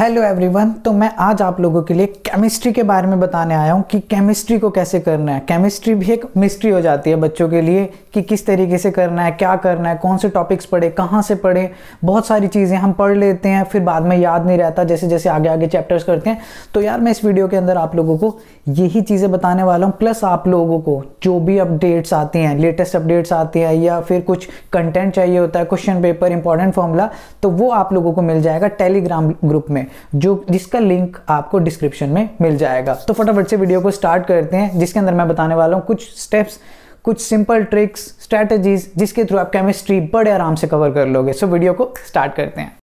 Hello everyone तो मैं आज आप लोगों के लिए केमिस्ट्री के बारे में बताने आया हूँ कि केमिस्ट्री को कैसे करना है केमिस्ट्री भी एक मिस्ट्री हो जाती है बच्चों के लिए कि किस तरीके से करना है क्या करना है कौन से टॉपिक्स पढ़े कहाँ से पढ़े बहुत सारी चीज़ें हम पढ़ लेते हैं फिर बाद में याद नहीं रहता जैसे जैसे आगे आगे चैप्टर्स करते हैं तो यार मैं इस वीडियो के अंदर आप लोगों को यही चीज़ें बताने वाला हूँ प्लस आप लोगों को जो भी अपडेट्स आते हैं लेटेस्ट अपडेट्स आते हैं या फिर कुछ कंटेंट चाहिए होता है क्वेश्चन पेपर इंपॉर्टेंट फॉर्मूला तो वो आप लोगों को मिल जाएगा टेलीग्राम ग्रुप में जो जिसका लिंक आपको डिस्क्रिप्शन में मिल जाएगा तो फटाफट से वीडियो को स्टार्ट करते हैं जिसके अंदर मैं बताने वाला हूँ कुछ स्टेप्स कुछ सिंपल ट्रिक्स स्ट्रैटेजीज जिसके थ्रू आप केमिस्ट्री बड़े आराम से कवर कर लोगे सो वीडियो को स्टार्ट करते हैं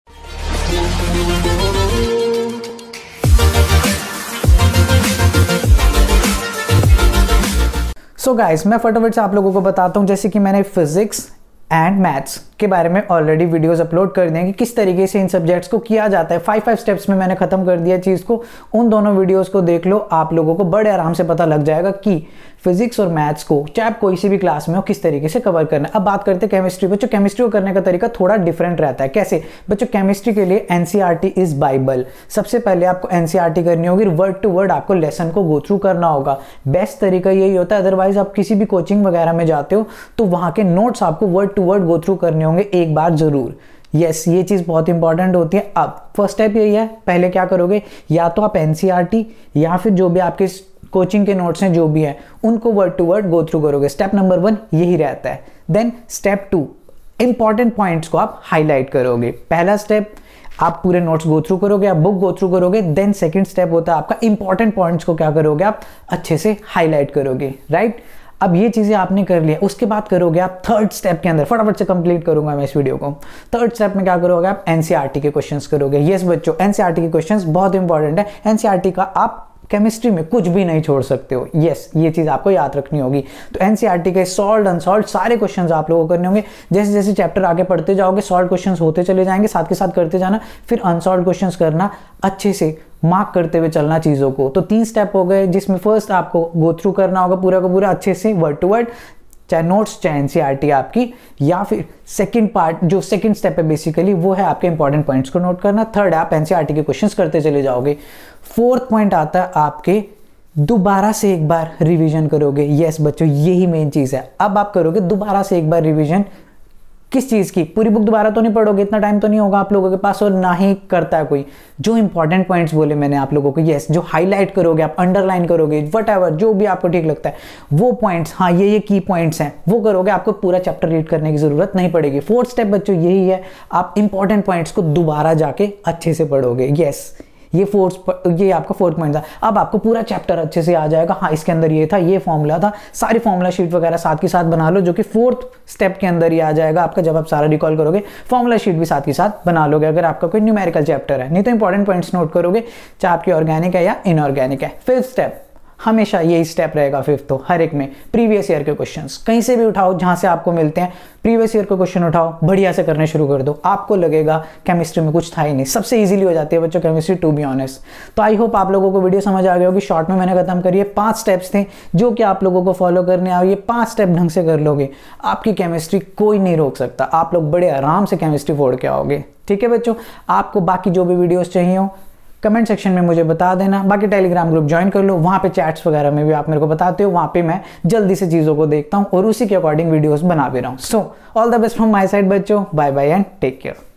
सो so गाइस मैं फटाफट से आप लोगों को बताता हूँ जैसे कि मैंने फिजिक्स एंड मैथ्स के बारे में ऑलरेडी वीडियोस अपलोड कर दें कि किस तरीके से इन सब्जेक्ट्स को किया जाता है फाइव फाइव स्टेप्स में मैंने ख़त्म कर दिया चीज़ को उन दोनों वीडियोस को देख लो आप लोगों को बड़े आराम से पता लग जाएगा कि फिजिक्स और मैथ्स को चाहे आप कोई सी भी क्लास में हो किस तरीके से कवर करना अब बात करते हैं केमिस्ट्री बच्चों केमिस्ट्री को करने का तरीका थोड़ा डिफरेंट रहता है कैसे बच्चों केमिस्ट्री के लिए एन इज़ बाइबल सबसे पहले आपको एन e करनी होगी वर्ड टू वर्ड आपको लेसन को गो थ्रू करना होगा बेस्ट तरीका यही होता है अदरवाइज आप किसी भी कोचिंग वगैरह में जाते हो तो वहाँ के नोट्स आपको word to word go through करने होंगे एक बार ज़रूर यस yes, ये चीज़ बहुत इंपॉर्टेंट होती है अब फर्स्ट स्टेप यही है पहले क्या करोगे या तो आप एन e या फिर जो भी आपके कोचिंग के नोट्स हैं जो भी हैं उनको word to word go through करोगे स्टेप नंबर वन यही रहता है then step two important points को आप हाईलाइट करोगे पहला स्टेप आप पूरे नोट्स गो थ्रू करोगे आप बुक गो थ्रू करोगे देन सेकेंड स्टेप होता है आपका इंपॉर्टेंट पॉइंट्स को क्या करोगे आप अच्छे से हाईलाइट करोगे राइट right? अब ये चीज़ें आपने कर लिया उसके बाद करोगे आप थर्ड स्टेप के अंदर फटाफट से कंप्लीट करूंगा मैं इस वीडियो को थर्ड स्टेप में क्या करोगे आप एनसीआरटी e के क्वेश्चंस करोगे यस बच्चों एनसीआरटी e के क्वेश्चंस बहुत इंपॉर्टेंट है एनसीआरटी का आप केमिस्ट्री में कुछ भी नहीं छोड़ सकते हो यस ये चीज़ आपको याद रखनी होगी तो एन e के सॉल्व अनसॉल्व सारे क्वेश्चन आप लोगों को करने होंगे जैसे जैसे चैप्टर आगे पढ़ते जाओगे सॉल्व क्वेश्चन होते चले जाएंगे साथ के साथ करते जाना फिर अनसॉल्व क्वेश्चन करना अच्छे से मार्क करते हुए चलना चीज़ों को तो तीन स्टेप हो गए जिसमें फर्स्ट आपको गो थ्रू करना होगा पूरा का पूरा अच्छे से वर्ड टू वर्ड चाहे नोट्स चाहे एन e आपकी या फिर सेकंड पार्ट जो सेकंड स्टेप है बेसिकली वो है आपके इंपॉर्टेंट पॉइंट्स को नोट करना थर्ड आप एन e के क्वेश्चंस करते चले जाओगे फोर्थ पॉइंट आता है आपके दोबारा से एक बार रिवीजन करोगे यस बच्चों यही मेन चीज़ है अब आप करोगे दोबारा से एक बार रिवीजन किस चीज़ की पूरी बुक दोबारा तो नहीं पढ़ोगे इतना टाइम तो नहीं होगा आप लोगों के पास और ना ही करता है कोई जो इंपॉर्टेंट पॉइंट्स बोले मैंने आप लोगों को येस जो हाईलाइट करोगे आप अंडरलाइन करोगे वट जो भी आपको ठीक लगता है वो पॉइंट्स हाँ ये ये की पॉइंट्स हैं वो करोगे आपको पूरा चैप्टर रीड करने की ज़रूरत नहीं पड़ेगी फोर्थ स्टेप बच्चों यही है आप इंपॉर्टेंट पॉइंट्स को दोबारा जाके अच्छे से पढ़ोगे yes. ये फोर्स ये आपका फोर्थ पॉइंट था अब आपको पूरा चैप्टर अच्छे से आ जाएगा हाँ इसके अंदर ये था ये फॉर्मूला था सारी फॉर्मूला शीट वगैरह साथ के साथ बना लो जो कि फोर्थ स्टेप के अंदर ही आ जाएगा आपका जब आप सारा रिकॉल करोगे फॉर्मूला शीट भी साथ के साथ बना लोगे अगर आपका कोई न्यूमेरिकल चैप्टर है नहीं तो इंपॉर्टेंट पॉइंट्स नोट करोगे चाहे आपकी ऑर्गेनिक है या इनऑर्गेनिक है फिफ्थ स्टेप हमेशा यही स्टेप रहेगा फिफ्थ तो हर एक में प्रीवियस ईयर के क्वेश्चन कहीं से भी उठाओ जहां से आपको मिलते हैं प्रीवियस ईयर के क्वेश्चन उठाओ बढ़िया से करने शुरू कर दो आपको लगेगा केमिस्ट्री में कुछ था ही नहीं सबसे ईजिली हो जाती है बच्चों केमिस्ट्री टू बी ऑनेस्ट तो आई होप आप लोगों को वीडियो समझ आ गया होगी शॉर्ट में मैंने खत्म करी है पाँच स्टेप्स थे जो कि आप लोगों को फॉलो करने आओ ये पांच स्टेप ढंग से कर लोगे आपकी केमिस्ट्री कोई नहीं रोक सकता आप लोग बड़े आराम से केमिस्ट्री फोड़ के आओगे ठीक है बच्चों आपको बाकी जो भी वीडियोस चाहिए हो कमेंट सेक्शन में मुझे बता देना बाकी टेलीग्राम ग्रुप ज्वाइन कर लो वहाँ पे चैट्स वगैरह में भी आप मेरे को बताते हो वहाँ पे मैं जल्दी से चीज़ों को देखता हूँ और उसी के अकॉर्डिंग वीडियोस बना भी रहा हूँ so all the best from my side बच्चों bye bye and take care